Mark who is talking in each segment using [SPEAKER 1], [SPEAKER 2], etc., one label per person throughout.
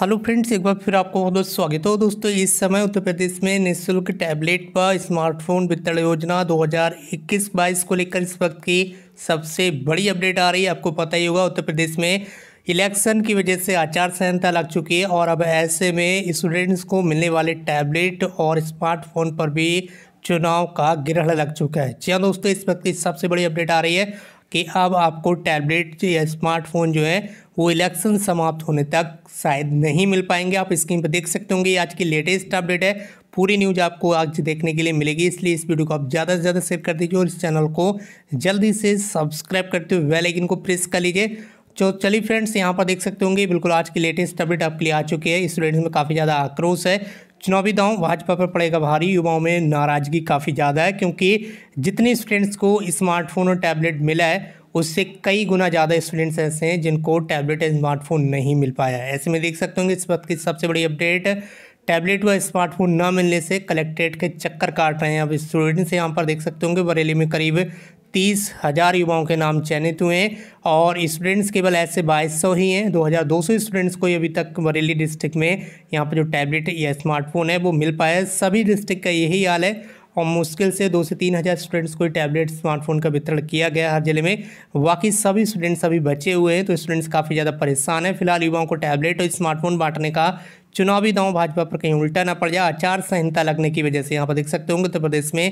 [SPEAKER 1] hello friends एक बार फिर आपको बहुत बहुत स्वागत हो दोस्तों इस समय उत्तर प्रदेश में निःशुल्क टैबलेट व स्मार्टफोन वितरण योजना 2021-22 को लेकर इस वक्त की सबसे बड़ी अपडेट आ रही है आपको पता ही होगा उत्तर प्रदेश में इलेक्शन की वजह से आचार संहिता लग चुकी है और अब ऐसे में स्टूडेंट्स को मिलने वाले टैबलेट और स्मार्टफोन पर भी चुनाव का ग्रहण लग चुका है जी हाँ दोस्तों इस वक्त की सबसे बड़ी अपडेट आ रही है कि अब आपको टैबलेट या स्मार्टफोन जो है वो इलेक्शन समाप्त होने तक शायद नहीं मिल पाएंगे आप स्क्रीन पर देख सकते होंगे आज की लेटेस्ट अपडेट है पूरी न्यूज आपको आज देखने के लिए मिलेगी इसलिए इस वीडियो को आप ज़्यादा से ज़्यादा शेयर कर दीजिए और इस चैनल को जल्दी से सब्सक्राइब करते हुए बेल आइकन को प्रेस कर लीजिए तो चलिए फ्रेंड्स यहाँ पर देख सकते होंगे बिल्कुल आज की लेटेस्ट अपडेट आपके लिए आ चुकी है स्टूडेंट्स में काफ़ी ज़्यादा आक्रोश है चुनावी दांव भाजपा पर पड़ेगा भारी युवाओं में नाराज़गी काफ़ी ज़्यादा है क्योंकि जितने स्टूडेंट्स को स्मार्टफोन और टैबलेट मिला है उससे कई गुना ज़्यादा स्टूडेंट्स ऐसे हैं जिनको टैबलेट या स्मार्टफोन नहीं मिल पाया है ऐसे में देख सकते होंगे इस वक्त की सबसे बड़ी अपडेट टैबलेट व स्मार्टफोन न मिलने से कलेक्ट्रेट के चक्कर काट रहे हैं अब स्टूडेंट्स यहाँ पर देख सकते होंगे बरेली में करीब तीस हज़ार युवाओं के नाम चयनित हुए हैं और स्टूडेंट्स केवल ऐसे बाईस सौ ही हैं दो हज़ार दो सौ स्टूडेंट्स को अभी तक बरेली डिस्ट्रिक्ट में यहाँ पर जो टैबलेट या स्मार्टफोन है वो मिल पाया है सभी डिस्ट्रिक्ट का यही हाल है और मुश्किल से दो से तीन हज़ार स्टूडेंट्स को टैबलेट स्मार्टफोन का वितरण किया गया हर जिले में बाकी सभी स्टूडेंट्स अभी बचे हुए हैं तो स्टूडेंट्स काफ़ी ज़्यादा परेशान हैं फिलहाल युवाओं को टैबलेट और स्मार्टफोन बांटने का चुनावी दांव भाजपा पर कहीं उल्टा ना पड़ जाए आचार संहिता लगने की वजह से यहाँ पर देख सकते होंगे उत्तर प्रदेश में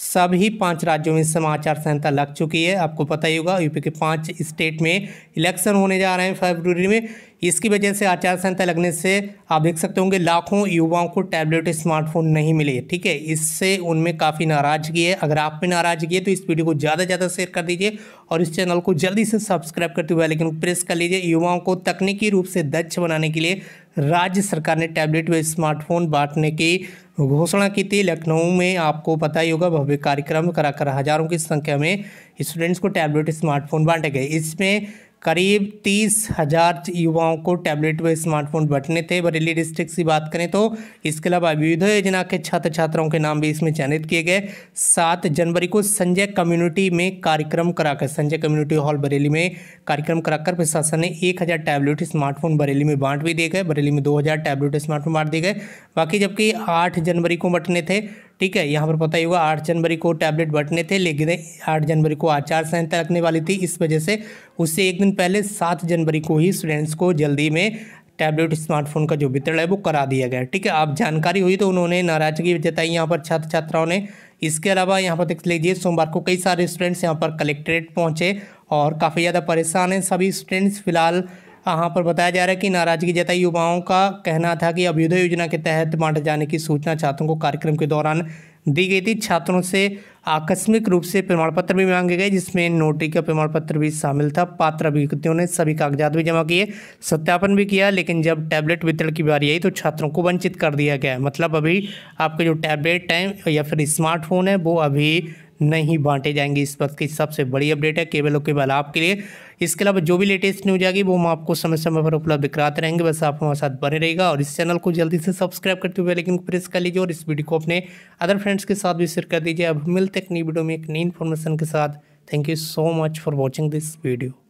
[SPEAKER 1] सभी पांच राज्यों में समाचार संहिता लग चुकी है आपको पता ही होगा यूपी के पांच स्टेट में इलेक्शन होने जा रहे हैं फरवरी में इसकी वजह से आचार संहिता लगने से आप देख सकते होंगे लाखों युवाओं को टैबलेट स्मार्टफोन नहीं मिले ठीक है इससे उनमें काफ़ी नाराज़गी है अगर आप में नाराज़गी है तो इस वीडियो को ज़्यादा से ज़्यादा शेयर कर दीजिए और इस चैनल को जल्दी से सब्सक्राइब करते हुए लेकिन प्रेस कर लीजिए युवाओं को तकनीकी रूप से दक्ष बनाने के लिए राज्य सरकार ने टैबलेट व स्मार्टफोन बांटने की घोषणा की थी लखनऊ में आपको पता ही होगा भव्य कार्यक्रम कराकर हजारों की संख्या में स्टूडेंट्स को टैबलेट स्मार्टफोन बांटे गए इसमें करीब तीस हज़ार युवाओं को टैबलेट व स्मार्टफोन बटने थे बरेली डिस्ट्रिक्ट की बात करें तो इसके अलावा विविध योजना के छात्र छात्राओं के नाम भी इसमें चयनित किए गए सात जनवरी को संजय कम्युनिटी में कार्यक्रम कराकर संजय कम्युनिटी हॉल बरेली में कार्यक्रम कराकर प्रशासन ने एक हज़ार टैबलेट स्मार्टफोन बरेली में बांट भी दिए गए बरेली में दो हज़ार टैबलेट स्मार्टफोन बांट दिए गए बाकी जबकि आठ जनवरी को बटने थे ठीक है यहाँ पर पता ही होगा आठ जनवरी को टैबलेट बंटने थे लेकिन आठ जनवरी को आचार संहिता रखने वाली थी इस वजह से उससे एक दिन पहले सात जनवरी को ही स्टूडेंट्स को जल्दी में टैबलेट स्मार्टफोन का जो वितरण है वो करा दिया गया ठीक है आप जानकारी हुई तो उन्होंने नाराजगी जताई यहाँ पर छात्र छात्राओं ने इसके अलावा यहाँ पर देख लीजिए सोमवार को कई सारे स्टूडेंट्स यहाँ पर कलेक्ट्रेट पहुँचे और काफ़ी ज़्यादा परेशान हैं सभी स्टूडेंट्स फिलहाल यहाँ हाँ, पर बताया जा रहा है कि नाराजगी जताई युवाओं का कहना था कि अभ्युदय योजना के तहत बांटे जाने की सूचना छात्रों को कार्यक्रम के दौरान दी गई थी छात्रों से आकस्मिक रूप से प्रमाण पत्र भी मांगे गए जिसमें नोटरी का प्रमाण पत्र भी शामिल था पात्र अभियुक्तियों ने सभी कागजात भी जमा किए सत्यापन भी किया लेकिन जब टैबलेट वितरण की बारी आई तो छात्रों को वंचित कर दिया गया मतलब अभी आपके जो टैबलेट हैं या फिर स्मार्टफोन है वो अभी नहीं बांटे जाएंगे इस वक्त की सबसे बड़ी अपडेट है केवल और केवल आपके लिए इसके अलावा जो भी लेटेस्ट न्यूज आएगी वो हम आपको समय समय पर उपलब्ध कराते रहेंगे बस आप हमारे साथ बने रहेगा और इस चैनल को जल्दी से सब्सक्राइब करते हुए लेकिन प्रेस कर लीजिए और इस वीडियो को अपने अदर फ्रेंड्स के साथ भी शेयर कर दीजिए अब मिलते एक नई वीडियो में एक नई इन्फॉर्मेशन के साथ thank you so much for watching this video